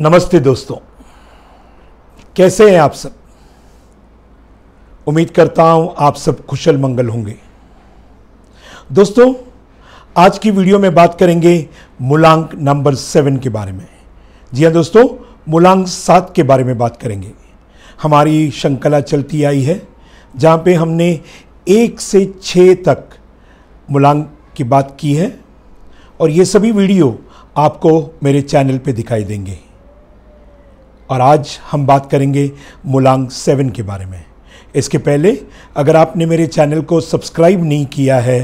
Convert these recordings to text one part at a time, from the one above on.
नमस्ते दोस्तों कैसे हैं आप सब उम्मीद करता हूं आप सब कुशल मंगल होंगे दोस्तों आज की वीडियो में बात करेंगे मूलांक नंबर सेवन के बारे में जी हाँ दोस्तों मूलांक सात के बारे में बात करेंगे हमारी श्रृंखला चलती आई है जहाँ पे हमने एक से छ तक मूलांक की बात की है और ये सभी वीडियो आपको मेरे चैनल पे दिखाई देंगे और आज हम बात करेंगे मुलांग सेवन के बारे में इसके पहले अगर आपने मेरे चैनल को सब्सक्राइब नहीं किया है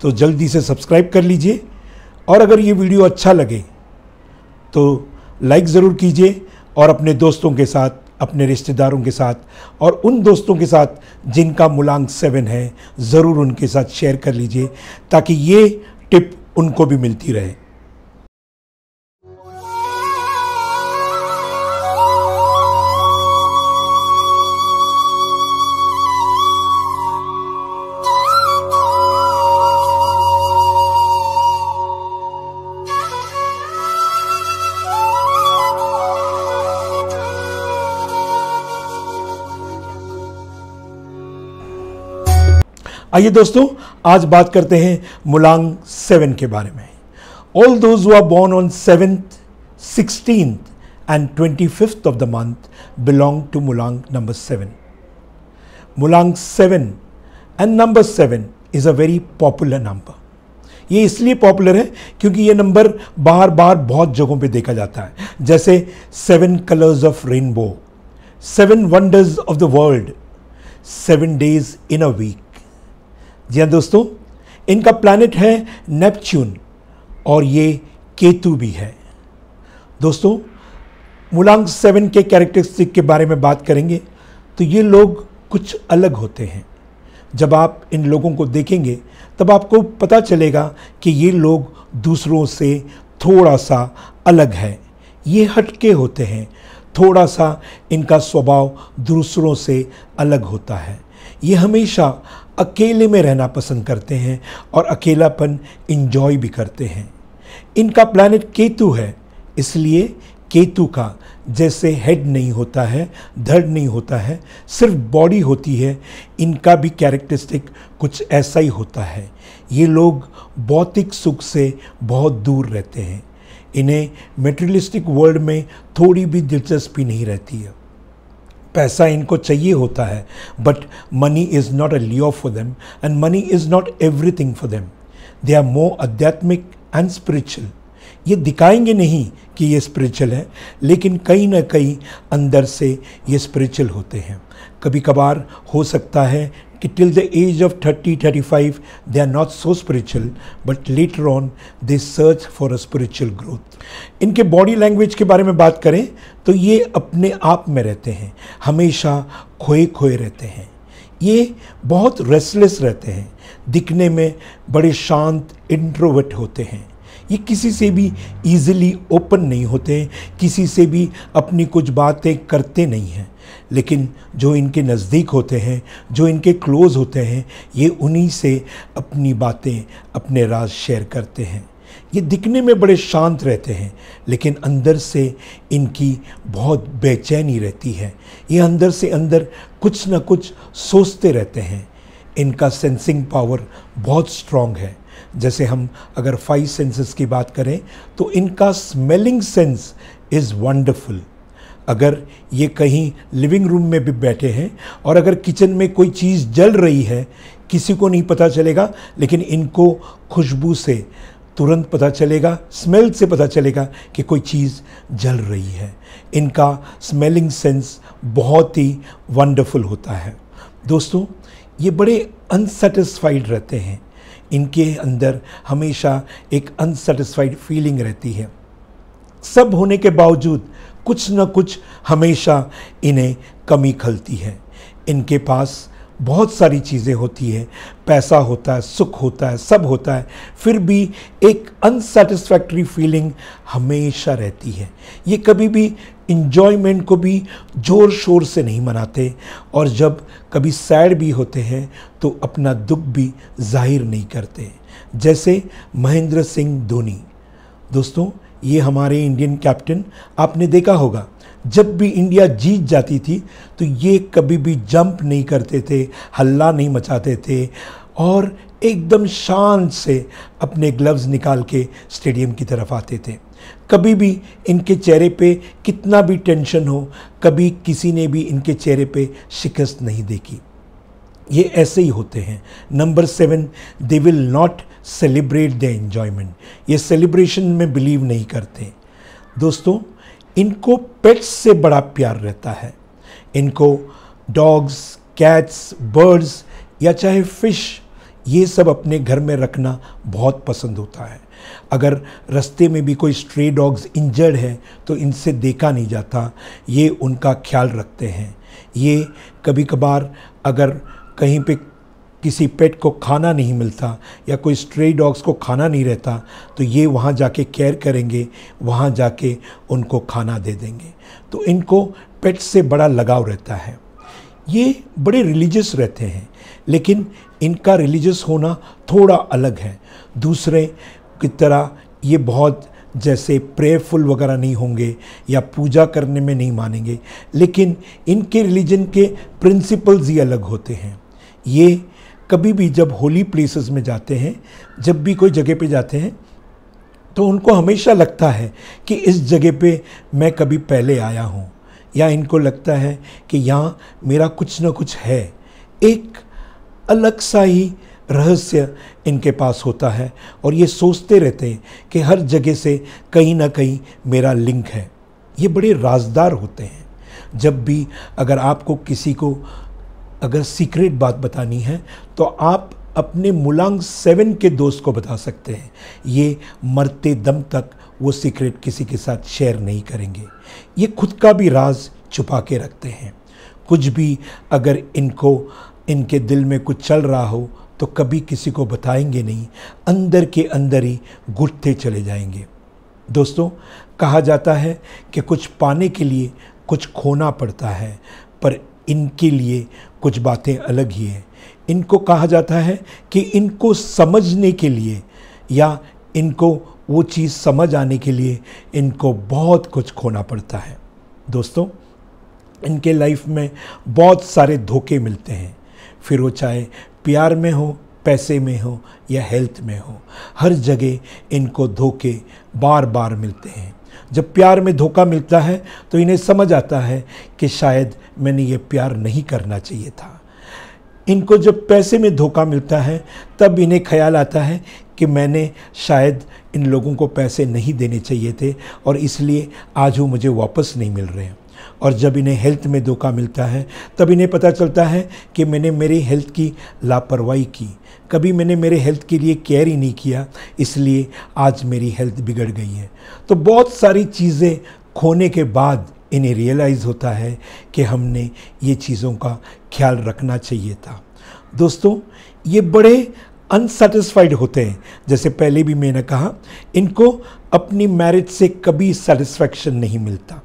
तो जल्दी से सब्सक्राइब कर लीजिए और अगर ये वीडियो अच्छा लगे तो लाइक ज़रूर कीजिए और अपने दोस्तों के साथ अपने रिश्तेदारों के साथ और उन दोस्तों के साथ जिनका मूलांक सेवन है ज़रूर उनके साथ शेयर कर लीजिए ताकि ये टिप उनको भी मिलती रहे आइए दोस्तों आज बात करते हैं मुलांग सेवन के बारे में all those who are born on seventh sixteen and twenty fifth of the month belong to मुलांग नंबर सेवन मुलांग seven and number seven is a very popular number ये इसलिए पॉपुलर है क्योंकि ये नंबर बार बार बहुत जगहों पे देखा जाता है जैसे seven colours of rainbow seven wonders of the world seven days in a week जी हाँ दोस्तों इनका प्लानट है नेपच्यून और ये केतु भी है दोस्तों मूलांक सेवन के कैरेक्टरिस्टिक के बारे में बात करेंगे तो ये लोग कुछ अलग होते हैं जब आप इन लोगों को देखेंगे तब आपको पता चलेगा कि ये लोग दूसरों से थोड़ा सा अलग है ये हटके होते हैं थोड़ा सा इनका स्वभाव दूसरों से अलग होता है ये हमेशा अकेले में रहना पसंद करते हैं और अकेलापन इन्जॉय भी करते हैं इनका प्लानट केतु है इसलिए केतु का जैसे हेड नहीं होता है धड़ नहीं होता है सिर्फ बॉडी होती है इनका भी कैरेक्टरिस्टिक कुछ ऐसा ही होता है ये लोग भौतिक सुख से बहुत दूर रहते हैं इन्हें मेटेरियलिस्टिक वर्ल्ड में थोड़ी भी दिलचस्पी नहीं रहती है पैसा इनको चाहिए होता है but money is not a leo for them and money is not everything for them they are more आध्यात्मिक एंड स्पिरिचुअल ये दिखाएंगे नहीं कि ये स्पिरिचुअल है लेकिन कहीं ना कहीं अंदर से ये स्पिरिचुअल होते हैं कभी कभार हो सकता है कि till the age of thirty thirty five they are not so spiritual but later on they search for a spiritual growth इनके बॉडी लैंग्वेज के बारे में बात करें तो ये अपने आप में रहते हैं हमेशा खोए खोए रहते हैं ये बहुत रेस्टलेस रहते हैं दिखने में बड़े शांत इंट्रोवर्ट होते हैं ये किसी से भी ईज़िली ओपन नहीं होते किसी से भी अपनी कुछ बातें करते नहीं हैं लेकिन जो इनके नज़दीक होते हैं जो इनके क्लोज़ होते हैं ये उन्हीं से अपनी बातें अपने राज शेयर करते हैं ये दिखने में बड़े शांत रहते हैं लेकिन अंदर से इनकी बहुत बेचैनी रहती है ये अंदर से अंदर कुछ ना कुछ सोचते रहते हैं इनका सेंसिंग पावर बहुत स्ट्रॉन्ग है जैसे हम अगर फाइव सेंसेस की बात करें तो इनका स्मेलिंग सेंस इज़ वंडरफुल अगर ये कहीं लिविंग रूम में भी बैठे हैं और अगर किचन में कोई चीज़ जल रही है किसी को नहीं पता चलेगा लेकिन इनको खुशबू से तुरंत पता चलेगा स्मेल से पता चलेगा कि कोई चीज़ जल रही है इनका स्मेलिंग सेंस बहुत ही वंडरफुल होता है दोस्तों ये बड़े अनसेटिस्फाइड रहते हैं इनके अंदर हमेशा एक अनसेटिस्फाइड फीलिंग रहती है सब होने के बावजूद कुछ न कुछ हमेशा इन्हें कमी खलती है इनके पास बहुत सारी चीज़ें होती है पैसा होता है सुख होता है सब होता है फिर भी एक अनसेटिस्फैक्ट्री फीलिंग हमेशा रहती है ये कभी भी इन्जॉयमेंट को भी ज़ोर शोर से नहीं मनाते और जब कभी सैड भी होते हैं तो अपना दुख भी जाहिर नहीं करते जैसे महेंद्र सिंह धोनी दोस्तों ये हमारे इंडियन कैप्टन आपने देखा होगा जब भी इंडिया जीत जाती थी तो ये कभी भी जंप नहीं करते थे हल्ला नहीं मचाते थे और एकदम शान से अपने ग्लव्स निकाल के स्टेडियम की तरफ आते थे कभी भी इनके चेहरे पे कितना भी टेंशन हो कभी किसी ने भी इनके चेहरे पे शिकस्त नहीं देखी ये ऐसे ही होते हैं number seven they will not celebrate the enjoyment ये सेलिब्रेशन में बिलीव नहीं करते दोस्तों इनको पेट्स से बड़ा प्यार रहता है इनको डॉग्स कैट्स बर्ड्स या चाहे फिश ये सब अपने घर में रखना बहुत पसंद होता है अगर रास्ते में भी कोई स्ट्रे डॉग्स इंजर्ड है तो इनसे देखा नहीं जाता ये उनका ख्याल रखते हैं ये कभी कभार अगर कहीं पे किसी पेट को खाना नहीं मिलता या कोई स्ट्रे डॉग्स को खाना नहीं रहता तो ये वहाँ जाके केयर करेंगे वहाँ जाके उनको खाना दे देंगे तो इनको पेट से बड़ा लगाव रहता है ये बड़े रिलीजियस रहते हैं लेकिन इनका रिलीजियस होना थोड़ा अलग है दूसरे की तरह ये बहुत जैसे प्रेयरफुल वगैरह नहीं होंगे या पूजा करने में नहीं मानेंगे लेकिन इनके रिलीजन के प्रिंसिपल्स ही अलग होते हैं ये कभी भी जब होली प्लेसेस में जाते हैं जब भी कोई जगह पे जाते हैं तो उनको हमेशा लगता है कि इस जगह पे मैं कभी पहले आया हूँ या इनको लगता है कि यहाँ मेरा कुछ ना कुछ है एक अलग सा ही रहस्य इनके पास होता है और ये सोचते रहते हैं कि हर जगह से कहीं ना कहीं मेरा लिंक है ये बड़े राजदार होते हैं जब भी अगर आपको किसी को अगर सीक्रेट बात बतानी है तो आप अपने मुलांग सेवन के दोस्त को बता सकते हैं ये मरते दम तक वो सीक्रेट किसी के साथ शेयर नहीं करेंगे ये खुद का भी राज छुपा के रखते हैं कुछ भी अगर इनको इनके दिल में कुछ चल रहा हो तो कभी किसी को बताएंगे नहीं अंदर के अंदर ही घुटते चले जाएंगे दोस्तों कहा जाता है कि कुछ पाने के लिए कुछ खोना पड़ता है पर इनके लिए कुछ बातें अलग ही हैं इनको कहा जाता है कि इनको समझने के लिए या इनको वो चीज़ समझ आने के लिए इनको बहुत कुछ खोना पड़ता है दोस्तों इनके लाइफ में बहुत सारे धोखे मिलते हैं फिर वो चाहे प्यार में हो पैसे में हो या हेल्थ में हो हर जगह इनको धोखे बार बार मिलते हैं जब प्यार में धोखा मिलता है तो इन्हें समझ आता है कि शायद मैंने ये प्यार नहीं करना चाहिए था इनको जब पैसे में धोखा मिलता है तब इन्हें ख्याल आता है कि मैंने शायद इन लोगों को पैसे नहीं देने चाहिए थे और इसलिए आज वो मुझे वापस नहीं मिल रहे हैं और जब इन्हें हेल्थ में धोखा मिलता है तब इन्हें पता चलता है कि मैंने मेरी हेल्थ की लापरवाही की कभी मैंने मेरे हेल्थ के लिए केयर ही नहीं किया इसलिए आज मेरी हेल्थ बिगड़ गई है तो बहुत सारी चीज़ें खोने के बाद इन्हें रियलाइज़ होता है कि हमने ये चीज़ों का ख्याल रखना चाहिए था दोस्तों ये बड़े अनसेटिस्फाइड होते हैं जैसे पहले भी मैंने कहा इनको अपनी मैरिज से कभी सेटिस्फैक्शन नहीं मिलता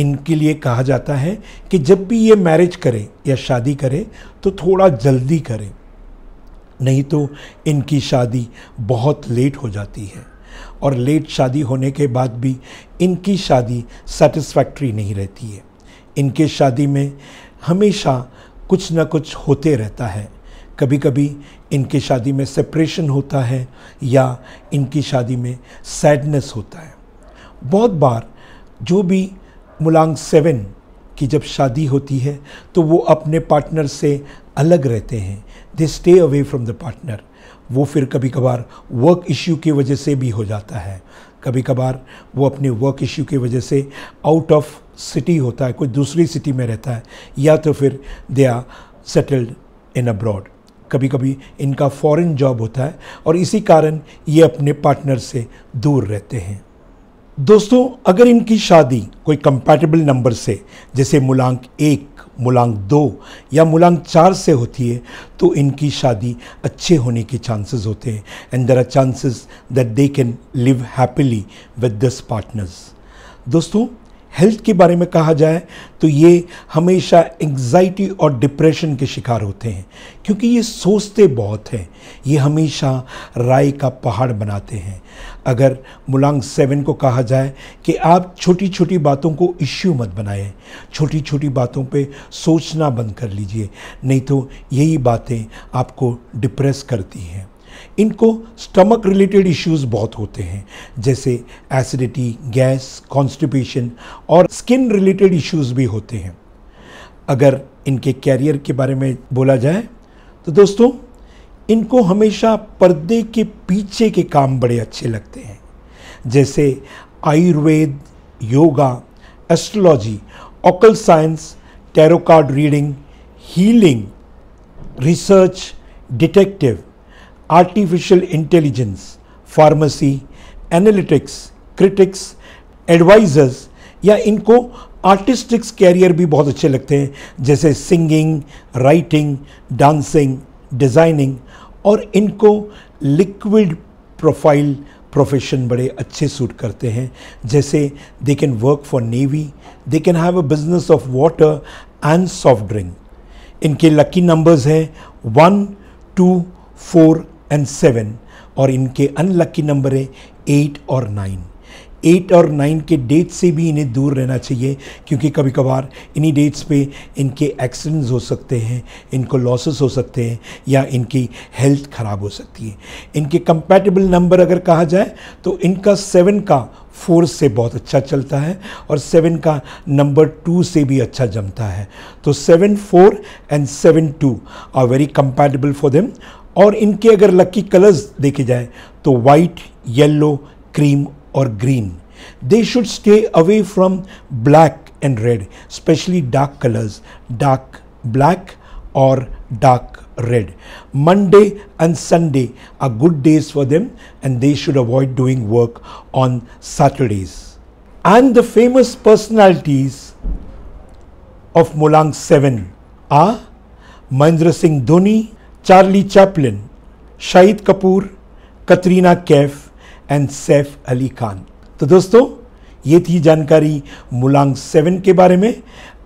इनके लिए कहा जाता है कि जब भी ये मैरिज करें या शादी करें तो थोड़ा जल्दी करें नहीं तो इनकी शादी बहुत लेट हो जाती है और लेट शादी होने के बाद भी इनकी शादी सेटिस्फैक्ट्री नहीं रहती है इनके शादी में हमेशा कुछ ना कुछ होते रहता है कभी कभी इनकी शादी में सेपरेशन होता है या इनकी शादी में सैडनेस होता है बहुत बार जो भी मुलांग सेवन की जब शादी होती है तो वो अपने पार्टनर से अलग रहते हैं they stay away from the partner वो फिर कभी कभार वर्क इश्यू की वजह से भी हो जाता है कभी कभार वो अपने वर्क इश्यू की वजह से आउट ऑफ सिटी होता है कोई दूसरी सिटी में रहता है या तो फिर they are settled in abroad कभी कभी इनका फॉरेन जॉब होता है और इसी कारण ये अपने पार्टनर से दूर रहते हैं दोस्तों अगर इनकी शादी कोई कंपैटिबल नंबर से जैसे मूलांक एक मूलांक दो या मूलांक चार से होती है तो इनकी शादी अच्छे होने के चांसेस होते हैं and there are chances that they can live happily with this partners दोस्तों हेल्थ के बारे में कहा जाए तो ये हमेशा एंग्जाइटी और डिप्रेशन के शिकार होते हैं क्योंकि ये सोचते बहुत हैं ये हमेशा राय का पहाड़ बनाते हैं अगर मुलांग सेवन को कहा जाए कि आप छोटी छोटी बातों को इश्यू मत बनाएं छोटी छोटी बातों पे सोचना बंद कर लीजिए नहीं तो यही बातें आपको डिप्रेस करती हैं इनको स्टमक रिलेटेड इश्यूज बहुत होते हैं जैसे एसिडिटी गैस कॉन्स्टिपेशन और स्किन रिलेटेड इश्यूज भी होते हैं अगर इनके कैरियर के बारे में बोला जाए तो दोस्तों इनको हमेशा पर्दे के पीछे के काम बड़े अच्छे लगते हैं जैसे Ayurveda yoga astrology occult science tarot card reading healing research detective artificial intelligence, pharmacy, analytics critics advisers या इनको आर्टिस्टिक्स कैरियर भी बहुत अच्छे लगते हैं जैसे सिंगिंग राइटिंग डांसिंग डिज़ाइनिंग और इनको लिक्विड प्रोफाइल प्रोफेशन बड़े अच्छे सूट करते हैं जैसे they can work for navy they can have a business of water and soft drink इनके लकी नंबर्स हैं one two four and seven और इनके अनलक्की नंबर है एट और नाइन एट और नाइन के डेट से भी इन्हें दूर रहना चाहिए क्योंकि कभी कभार इन्हीं डेट्स पे इनके एक्सीडेंट्स हो सकते हैं इनको लॉसेस हो सकते हैं या इनकी हेल्थ ख़राब हो सकती है इनके कंपैटिबल नंबर अगर कहा जाए तो इनका सेवन का फोर से बहुत अच्छा चलता है और सेवन का नंबर टू से भी अच्छा जमता है तो seven four and seven two are very compatible for them और इनके अगर लकी कलर्स देखे जाए तो वाइट येलो क्रीम और green they should stay away from black and red specially dark colours dark black और dark red Monday and Sunday are good days for them and they should avoid doing work on Saturdays and the famous personalities of मोलांग seven ah Mahendra Singh Dhoni Charlie Chaplin Shahid Kapoor Katrina Kaif and Saif Ali Khan तो दोस्तों ये थी जानकारी मुलांग seven के बारे में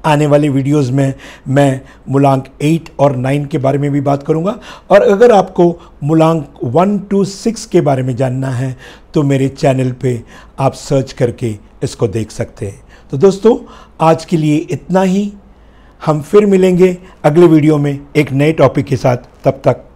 आने वाले वीडियोस में मैं मुलांक एट और नाइन के बारे में भी बात करूंगा और अगर आपको मुलांक वन टू सिक्स के बारे में जानना है तो मेरे चैनल पे आप सर्च करके इसको देख सकते हैं तो दोस्तों आज के लिए इतना ही हम फिर मिलेंगे अगले वीडियो में एक नए टॉपिक के साथ तब तक